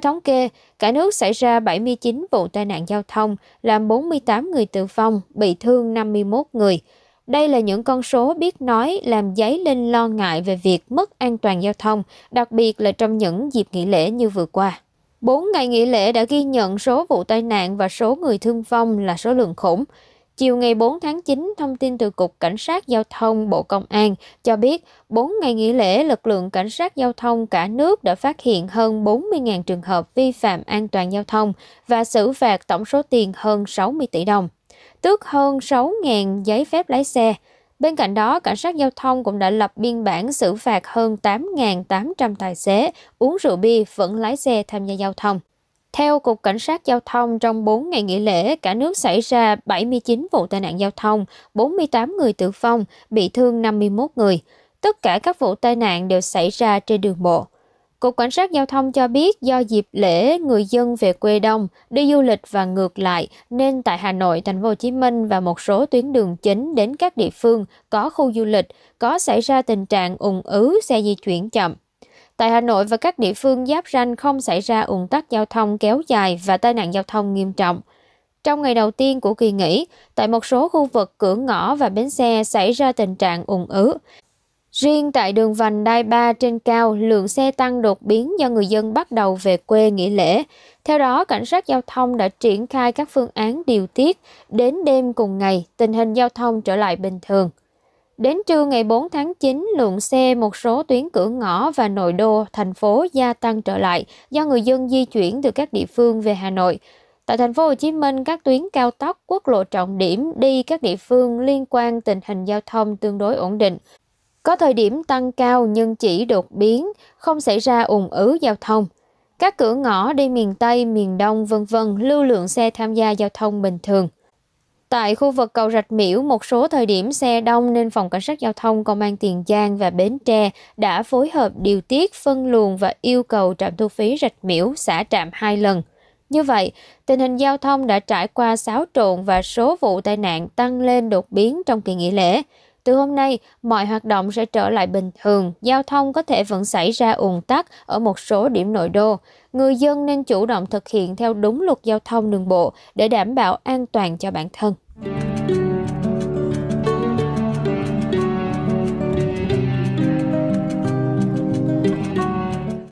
Theo thống kê, cả nước xảy ra 79 vụ tai nạn giao thông, làm 48 người tử vong, bị thương 51 người. Đây là những con số biết nói làm giấy lên lo ngại về việc mất an toàn giao thông, đặc biệt là trong những dịp nghỉ lễ như vừa qua. 4 ngày nghỉ lễ đã ghi nhận số vụ tai nạn và số người thương vong là số lượng khủng. Chiều ngày 4 tháng 9, thông tin từ Cục Cảnh sát Giao thông Bộ Công an cho biết 4 ngày nghỉ lễ, lực lượng cảnh sát giao thông cả nước đã phát hiện hơn 40.000 trường hợp vi phạm an toàn giao thông và xử phạt tổng số tiền hơn 60 tỷ đồng, tước hơn 6.000 giấy phép lái xe. Bên cạnh đó, cảnh sát giao thông cũng đã lập biên bản xử phạt hơn 8.800 tài xế uống rượu bia vẫn lái xe tham gia giao thông. Theo Cục Cảnh sát Giao thông, trong 4 ngày nghỉ lễ, cả nước xảy ra 79 vụ tai nạn giao thông, 48 người tử vong, bị thương 51 người. Tất cả các vụ tai nạn đều xảy ra trên đường bộ. Cục Cảnh sát Giao thông cho biết do dịp lễ người dân về quê đông, đi du lịch và ngược lại nên tại Hà Nội, Thành phố Hồ Chí Minh và một số tuyến đường chính đến các địa phương có khu du lịch có xảy ra tình trạng ùn ứ xe di chuyển chậm, tại Hà Nội và các địa phương giáp ranh không xảy ra ủng tắc giao thông kéo dài và tai nạn giao thông nghiêm trọng. Trong ngày đầu tiên của kỳ nghỉ, tại một số khu vực cửa ngõ và bến xe xảy ra tình trạng ủng ứ. Riêng tại đường vành đai 3 trên cao, lượng xe tăng đột biến do người dân bắt đầu về quê nghỉ lễ. Theo đó, cảnh sát giao thông đã triển khai các phương án điều tiết. Đến đêm cùng ngày, tình hình giao thông trở lại bình thường. Đến trưa ngày 4 tháng 9, lượng xe một số tuyến cửa ngõ và nội đô thành phố gia tăng trở lại do người dân di chuyển từ các địa phương về Hà Nội. Tại thành phố Hồ Chí Minh, các tuyến cao tốc quốc lộ trọng điểm đi các địa phương liên quan tình hình giao thông tương đối ổn định. Có thời điểm tăng cao nhưng chỉ đột biến, không xảy ra ủng ứ giao thông. Các cửa ngõ đi miền Tây, miền Đông vân vân lưu lượng xe tham gia giao thông bình thường. Tại khu vực cầu Rạch Miễu, một số thời điểm xe đông nên Phòng Cảnh sát Giao thông Công an Tiền Giang và Bến Tre đã phối hợp điều tiết phân luồng và yêu cầu trạm thu phí Rạch Miễu xả trạm hai lần. Như vậy, tình hình giao thông đã trải qua xáo trộn và số vụ tai nạn tăng lên đột biến trong kỳ nghỉ lễ từ hôm nay mọi hoạt động sẽ trở lại bình thường, giao thông có thể vẫn xảy ra ùn tắc ở một số điểm nội đô. Người dân nên chủ động thực hiện theo đúng luật giao thông đường bộ để đảm bảo an toàn cho bản thân.